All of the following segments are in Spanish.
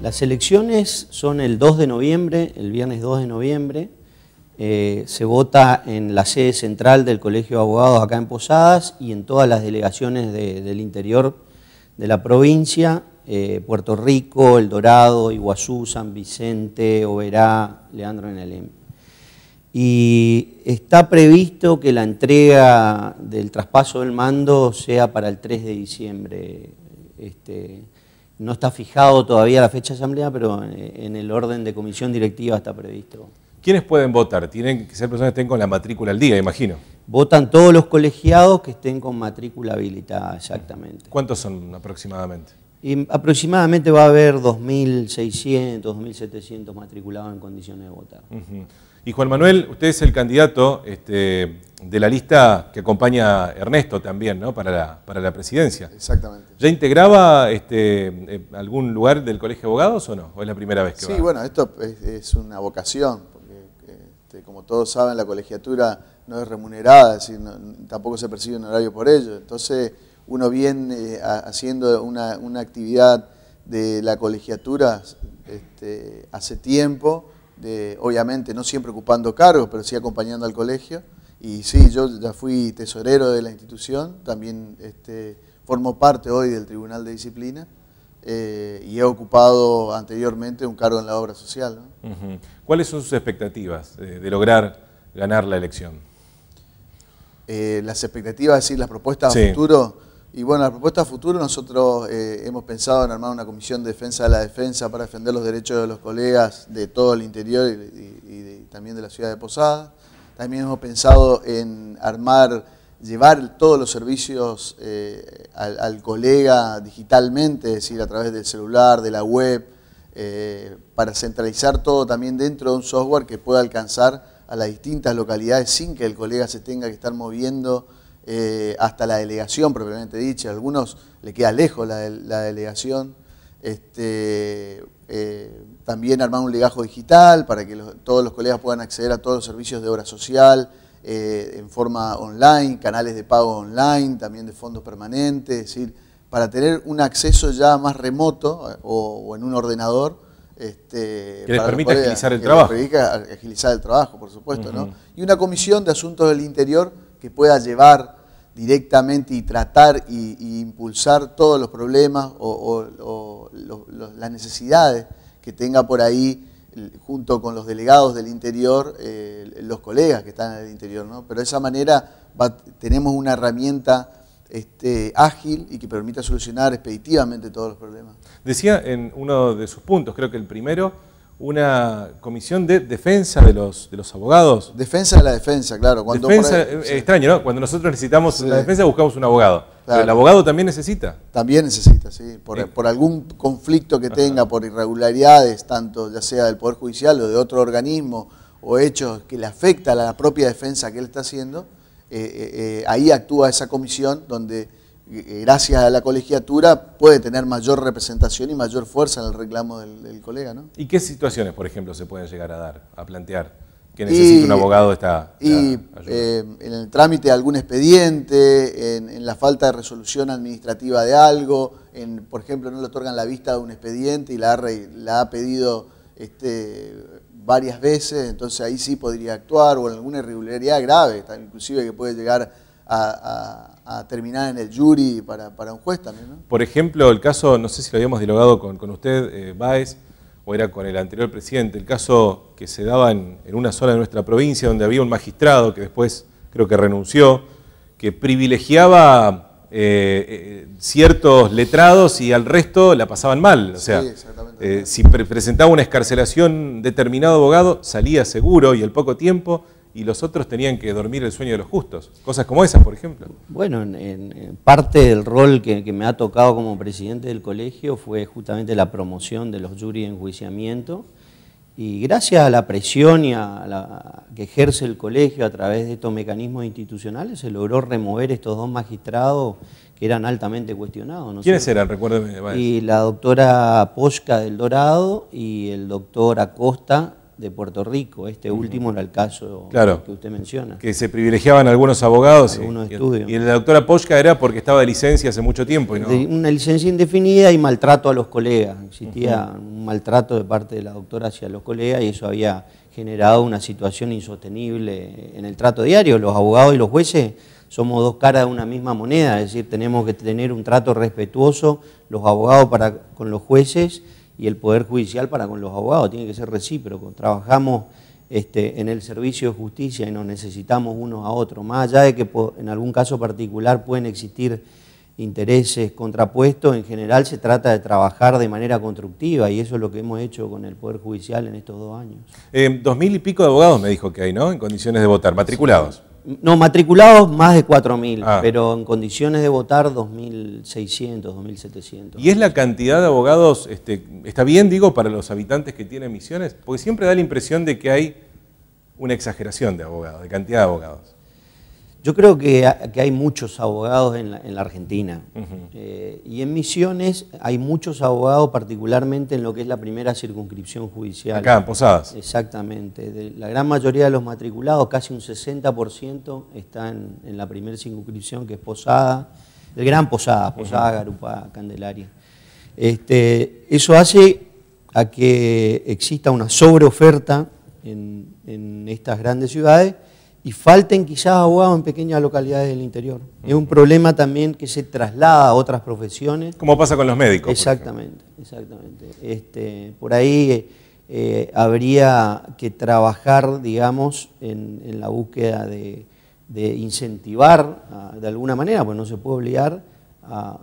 Las elecciones son el 2 de noviembre, el viernes 2 de noviembre. Eh, se vota en la sede central del Colegio de Abogados acá en Posadas y en todas las delegaciones del interior de la provincia, eh, Puerto Rico, El Dorado, Iguazú, San Vicente, Oberá, Leandro en Y está previsto que la entrega del traspaso del mando sea para el 3 de diciembre. Este, no está fijado todavía la fecha de asamblea, pero en el orden de comisión directiva está previsto. ¿Quiénes pueden votar? Tienen que ser personas que estén con la matrícula al día, imagino. Votan todos los colegiados que estén con matrícula habilitada, exactamente. ¿Cuántos son aproximadamente? Y aproximadamente va a haber 2.600, 2.700 matriculados en condiciones de votar. Y Juan Manuel, usted es el candidato este, de la lista que acompaña a Ernesto también, ¿no? Para la, para la presidencia. Exactamente. ¿Ya integraba este, eh, algún lugar del Colegio de Abogados o no? ¿O es la primera vez que va? Sí, bueno, esto es, una vocación, porque este, como todos saben, la colegiatura no es remunerada, es tampoco se percibe un horario por ello. Entonces, uno viene eh, haciendo una, actividad de la colegiatura hace tiempo obviamente no siempre ocupando cargos, pero sí acompañando al colegio. Y sí, yo ya fui tesorero de la institución, también este, formo parte hoy del Tribunal de Disciplina eh, y he ocupado anteriormente un cargo en la obra social. ¿Cuáles son sus expectativas de lograr ganar la elección? Eh, las expectativas, y las propuestas a futuro y bueno, la propuesta futuro, nosotros eh, hemos pensado en armar una comisión de defensa de la defensa para defender los derechos de los colegas de todo el interior y, también de la ciudad de Posada. También hemos pensado en armar, llevar todos los servicios eh, al, colega digitalmente, es decir, a través del celular, de la web, eh, para centralizar todo también dentro de un software que pueda alcanzar a las distintas localidades sin que el colega se tenga que estar moviendo eh, hasta la delegación propiamente dicha. A algunos le queda lejos la, delegación. Este, eh, también armar un legajo digital para que todos los colegas puedan acceder a todos los servicios de obra social eh, en forma online, canales de pago online, también de fondos permanentes, es decir, para tener un acceso ya más remoto o, en un ordenador. Este, que les agilizar el que trabajo. agilizar el trabajo, por supuesto. ¿no? Y una comisión de asuntos del interior que pueda llevar directamente y tratar y, impulsar todos los problemas o, las necesidades que tenga por ahí junto con los delegados del interior, eh, los colegas que están en el interior, ¿no? Pero de esa manera tenemos una herramienta este, ágil y que permita solucionar expeditivamente todos los problemas. Decía en uno de sus puntos, creo que el primero, una comisión de defensa de los, de los abogados. Defensa de la defensa, claro. Cuando eh, Extraño, ¿no? Cuando nosotros necesitamos la defensa buscamos un abogado. el abogado también necesita. También necesita, sí. Por, algún conflicto que tenga, por irregularidades, tanto ya sea del Poder Judicial o de otro organismo, o hechos que le afecta a la propia defensa que él está haciendo, eh, eh, ahí actúa esa comisión donde eh, gracias a la colegiatura, puede tener mayor representación y mayor fuerza en el reclamo del, colega. ¿no? ¿Y qué situaciones, por ejemplo, se pueden llegar a dar, a plantear? que necesita un abogado esta, y, eh, en el trámite de algún expediente, en, la falta de resolución administrativa de algo, en, por ejemplo, no le otorgan la vista de un expediente y la, la ha pedido este, varias veces, entonces ahí sí podría actuar, o en alguna irregularidad grave, inclusive que puede llegar a, terminar en el jury para, un juez también. ¿no? Por ejemplo, el caso, no sé si lo habíamos dialogado con, usted, eh, Baez, o era con el anterior presidente, el caso que se daba en, una zona de nuestra provincia donde había un magistrado que después creo que renunció, que privilegiaba eh, eh, ciertos letrados y al resto la pasaban mal. O sea, sí, eh, si presentaba una escarcelación determinado abogado, salía seguro y al poco tiempo y los otros tenían que dormir el sueño de los justos. Cosas como esas, por ejemplo. Bueno, en, parte del rol que, me ha tocado como presidente del colegio fue justamente la promoción de los juris de enjuiciamiento. Y gracias a la presión y la, que ejerce el colegio a través de estos mecanismos institucionales, se logró remover estos dos magistrados que eran altamente cuestionados. ¿Quiénes eran? Recuérdeme. Y la doctora Posca del Dorado y el doctor Acosta de Puerto Rico. Este último era el caso que usted menciona. Que se privilegiaban algunos abogados. Eh, y, estudios. la doctora Posca era porque estaba de licencia hace mucho tiempo. una licencia indefinida y maltrato a los colegas. Existía un maltrato de parte de la doctora hacia los colegas y eso había generado una situación insostenible en el trato diario. Los abogados y los jueces somos dos caras de una misma moneda, es decir, tenemos que tener un trato respetuoso los abogados para, con los jueces y el Poder Judicial para con los abogados, tiene que ser recíproco. Trabajamos este, en el servicio de justicia y nos necesitamos unos a otros, más allá de que en algún caso particular pueden existir intereses contrapuestos, en general se trata de trabajar de manera constructiva y eso es lo que hemos hecho con el Poder Judicial en estos dos años. Eh, dos mil y pico de abogados me dijo que hay, ¿no? En condiciones de votar, matriculados. No, matriculados más de 4.000, ah. pero en condiciones de votar 2.600, 2.700. ¿Y es la cantidad de abogados, este, está bien, digo, para los habitantes que tienen misiones? Porque siempre da la impresión de que hay una exageración de abogados, de cantidad de abogados. Yo creo que, hay muchos abogados en la, Argentina eh, y en Misiones hay muchos abogados, particularmente en lo que es la primera circunscripción judicial. Acá, en Posadas. Exactamente. la gran mayoría de los matriculados, casi un 60%, están en la primera circunscripción que es Posada, el Gran Posada, Posada, Garupá, Candelaria. Este, eso hace a que exista una sobreoferta en, en estas grandes ciudades y falten quizás abogados en pequeñas localidades del interior. Es un problema también que se traslada a otras profesiones. Como pasa con los médicos. Exactamente, exactamente. Este, por ahí eh, habría que trabajar, digamos, en, la búsqueda de, incentivar ah, de alguna manera, pues no se puede obligar,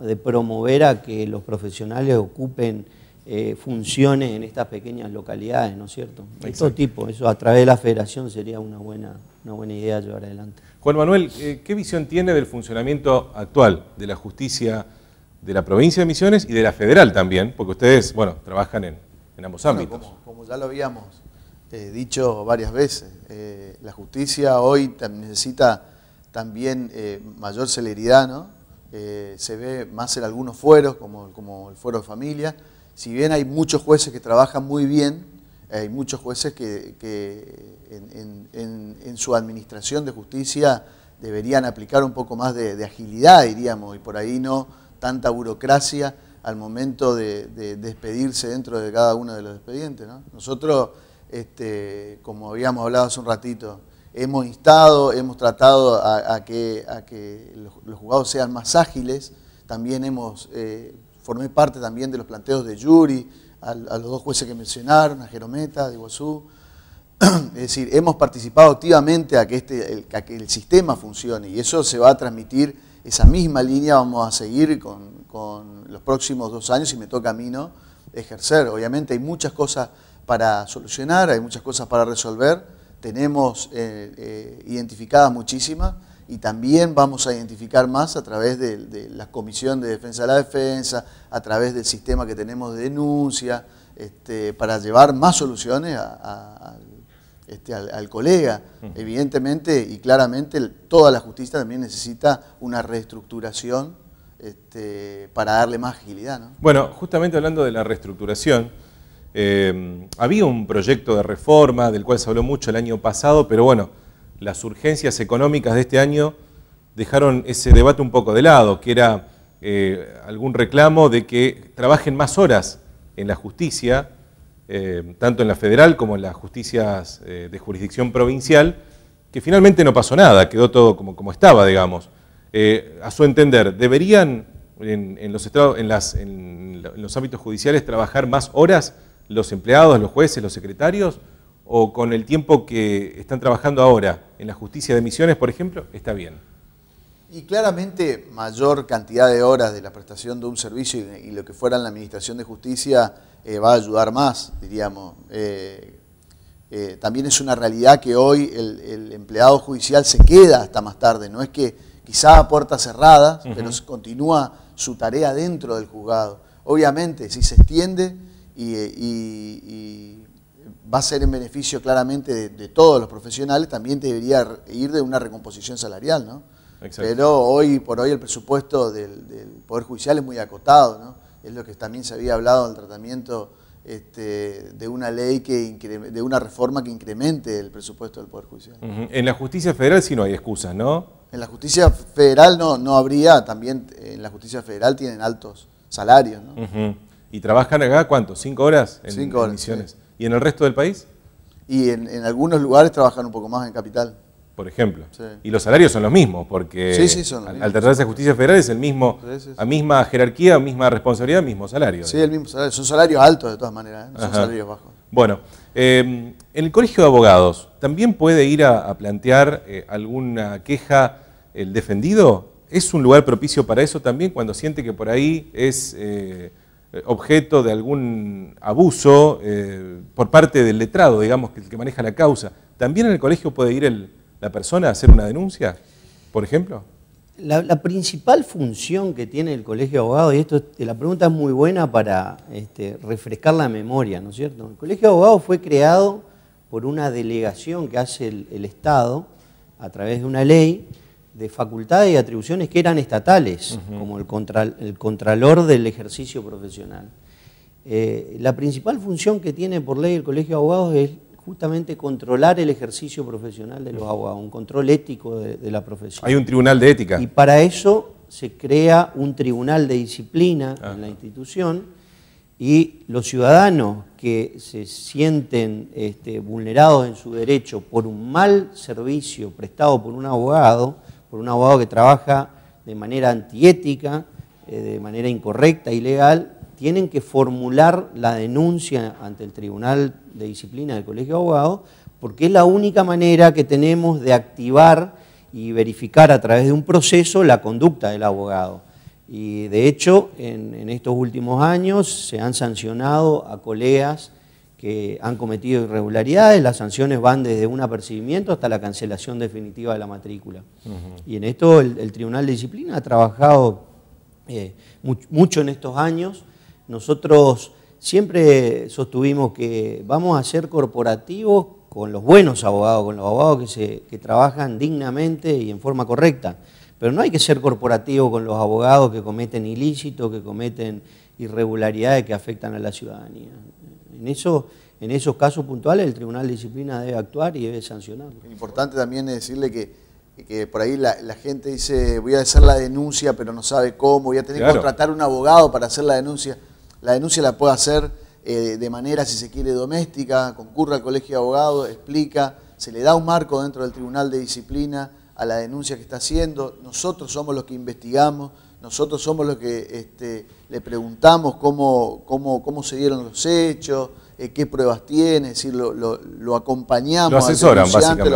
de promover a que los profesionales ocupen eh, funciones en estas pequeñas localidades, ¿no es cierto? De todo tipo, eso a través de la federación sería una buena, una buena idea llevar adelante. Juan Manuel, eh, ¿qué visión tiene del funcionamiento actual de la justicia de la provincia de Misiones y de la federal también? Porque ustedes, bueno, trabajan en, ambos ámbitos. como, ya lo habíamos eh, dicho varias veces, eh, la justicia hoy necesita también mayor celeridad, ¿no? se ve más en algunos fueros, como, como el fuero de familia, si bien hay muchos jueces que trabajan muy bien, hay muchos jueces que, en, su administración de justicia deberían aplicar un poco más de, agilidad, diríamos, y por ahí no tanta burocracia al momento de, despedirse dentro de cada uno de los expedientes. Nosotros, este, como habíamos hablado hace un ratito, hemos instado, hemos tratado a, que, los, los, juzgados sean más ágiles, también hemos eh, formé parte también de los planteos de Yuri, a, los dos jueces que mencionaron, a Jerometa, de Iguazú. Es decir, hemos participado activamente a que, este, el, que el sistema funcione y eso se va a transmitir, esa misma línea vamos a seguir con, los próximos dos años y me toca a mí ¿no? ejercer. Obviamente hay muchas cosas para solucionar, hay muchas cosas para resolver, tenemos eh, eh, identificadas muchísimas y también vamos a identificar más a través de, la Comisión de Defensa de la Defensa, a través del sistema que tenemos de denuncia, este, para llevar más soluciones este, al, colega. Evidentemente y claramente toda la justicia también necesita una reestructuración este, para darle más agilidad. Bueno, justamente hablando de la reestructuración, eh, había un proyecto de reforma del cual se habló mucho el año pasado, pero bueno, las urgencias económicas de este año dejaron ese debate un poco de lado, que era eh, algún reclamo de que trabajen más horas en la justicia, eh, tanto en la federal como en las justicias eh, de jurisdicción provincial, que finalmente no pasó nada, quedó todo como, como estaba, digamos. a su entender, ¿deberían en, los en, en los ámbitos judiciales trabajar más horas los empleados, los jueces, los secretarios? o con el tiempo que están trabajando ahora en la justicia de misiones, por ejemplo, está bien. Y claramente mayor cantidad de horas de la prestación de un servicio y, lo que fuera en la Administración de Justicia eh, va a ayudar más, diríamos. Eh, eh, también es una realidad que hoy el, empleado judicial se queda hasta más tarde, no es que quizá a puertas cerradas, pero continúa su tarea dentro del juzgado. Obviamente, si se extiende y va a ser en beneficio claramente de, todos los profesionales, también debería ir de una recomposición salarial, ¿no? Pero hoy por hoy el presupuesto del, Poder Judicial es muy acotado, ¿no? Es lo que también se había hablado del tratamiento este, de una ley, que de una reforma que incremente el presupuesto del Poder Judicial. En la justicia federal sí no hay excusas, ¿no? En la justicia federal no, no habría, también en la justicia federal tienen altos salarios, ¿no? ¿Y trabajan acá cuánto? ¿Cinco horas? En, Cinco horas. ¿Y en el resto del país? Y en, algunos lugares trabajan un poco más en capital. Por ejemplo. Y los salarios son los mismos, porque sí, sí, son los al, tratarse de justicia federal es el mismo, la misma jerarquía, misma responsabilidad, mismo salario. Sí, el mismo salario. Son salarios altos de todas maneras, ¿eh? no son salarios bajos. Bueno, em, en el Colegio de Abogados, ¿también puede ir a, plantear eh, alguna queja el defendido? ¿Es un lugar propicio para eso también cuando siente que por ahí es eh, eh, objeto de algún abuso eh, por parte del letrado, digamos, que el que maneja la causa. ¿También en el colegio puede ir la persona a hacer una denuncia, por ejemplo? La, principal función que tiene el Colegio de Abogados, y esto la pregunta es muy buena para este, refrescar la memoria, ¿no es cierto? El Colegio de Abogados fue creado por una delegación que hace el, el Estado a través de una ley de facultades y atribuciones que eran estatales, como el, contralor del ejercicio profesional. Eh, la principal función que tiene por ley el Colegio de Abogados es justamente controlar el ejercicio profesional de los abogados, un control ético de, la profesión. Hay un tribunal de ética. Y para eso se crea un tribunal de disciplina ah. en la institución y los ciudadanos que se sienten este, vulnerados en su derecho por un mal servicio prestado por un abogado, por un abogado que trabaja de manera antiética, eh, de manera incorrecta, ilegal, tienen que formular la denuncia ante el Tribunal de Disciplina del Colegio de Abogados, porque es la única manera que tenemos de activar y verificar a través de un proceso la conducta del abogado. Y de hecho, en, en estos últimos años se han sancionado a colegas que han cometido irregularidades, las sanciones van desde un apercibimiento hasta la cancelación definitiva de la matrícula. Y en esto el, Tribunal de Disciplina ha trabajado eh, mucho en estos años. Nosotros siempre sostuvimos que vamos a ser corporativos con los buenos abogados, con los abogados que, se, que trabajan dignamente y en forma correcta. Pero no hay que ser corporativo con los abogados que cometen ilícitos, que cometen irregularidades que afectan a la ciudadanía. En, esos casos puntuales el Tribunal de Disciplina debe actuar y debe sancionarlo. Importante también es decirle que por ahí la, gente dice, voy a hacer la denuncia, pero no sabe cómo, voy a tener que contratar un abogado para hacer la denuncia. La denuncia la puede hacer eh, de manera, si se quiere, doméstica, concurra al colegio de abogados, explica, se le da un marco dentro del tribunal de disciplina a la denuncia que está haciendo, nosotros somos los que investigamos, nosotros somos los que este, le preguntamos cómo, cómo, se dieron los hechos, eh, qué pruebas tiene, es lo, acompañamos lo asesoran, lo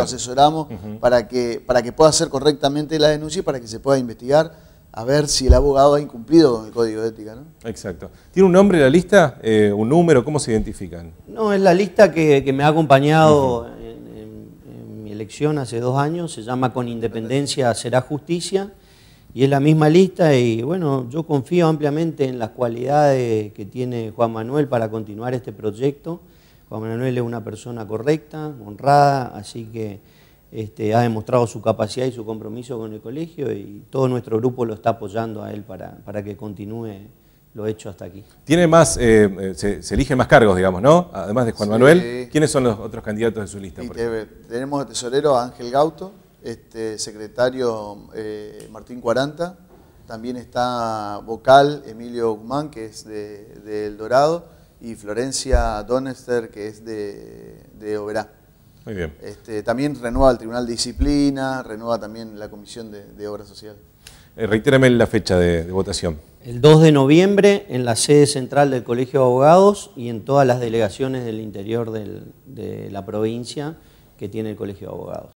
asesoramos para, que, para que pueda hacer correctamente la denuncia y para que se pueda investigar a ver si el abogado ha incumplido con el código de ética. Exacto. ¿Tiene un nombre la lista? Eh, ¿Un número? ¿Cómo se identifican? No, es la lista que, me ha acompañado en mi elección hace dos años, se llama Con Independencia será justicia y es la misma lista y bueno, yo confío ampliamente en las cualidades que tiene Juan Manuel para continuar este proyecto. Juan Manuel es una persona correcta, honrada, así que este, ha demostrado su capacidad y su compromiso con el colegio y todo nuestro grupo lo está apoyando a él para, para que continúe lo hecho hasta aquí. Tiene más, eh, eh, se, eligen más cargos, digamos, ¿no? Además de Juan Manuel, ¿quiénes son los otros candidatos de su lista? tenemos a tesorero Ángel Gauto, este, secretario eh, Martín Cuaranta, también está vocal Emilio Guzmán, que es de, El Dorado, y Florencia Donester, que es de, de Oberá. Muy bien. Este, también renueva el Tribunal de Disciplina, renueva también la Comisión de, Obras Sociales. Eh, reitérame la fecha de, votación. El 2 de noviembre en la sede central del Colegio de Abogados y en todas las delegaciones del interior de la provincia que tiene el Colegio de Abogados.